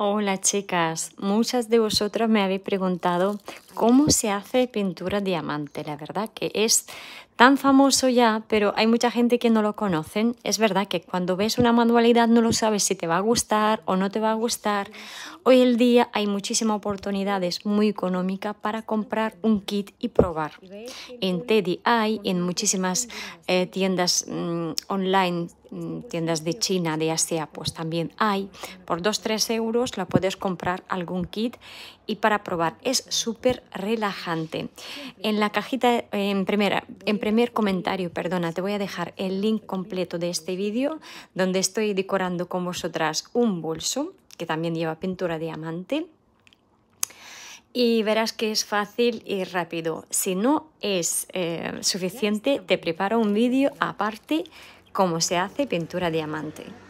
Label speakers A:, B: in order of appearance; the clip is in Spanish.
A: Hola chicas, muchas de vosotras me habéis preguntado cómo se hace pintura diamante. La verdad que es tan famoso ya, pero hay mucha gente que no lo conocen. Es verdad que cuando ves una manualidad no lo sabes si te va a gustar o no te va a gustar. Hoy en día hay muchísimas oportunidades muy económicas para comprar un kit y probar. En Teddy hay, en muchísimas eh, tiendas mm, online, mm, tiendas de China, de Asia, pues también hay. Por 2-3 euros la puedes comprar algún kit y para probar. Es súper relajante. En la cajita, en, primera, en primer comentario, perdona, te voy a dejar el link completo de este vídeo donde estoy decorando con vosotras un bolso que también lleva pintura diamante y verás que es fácil y rápido. Si no es eh, suficiente, te preparo un vídeo aparte cómo se hace pintura diamante.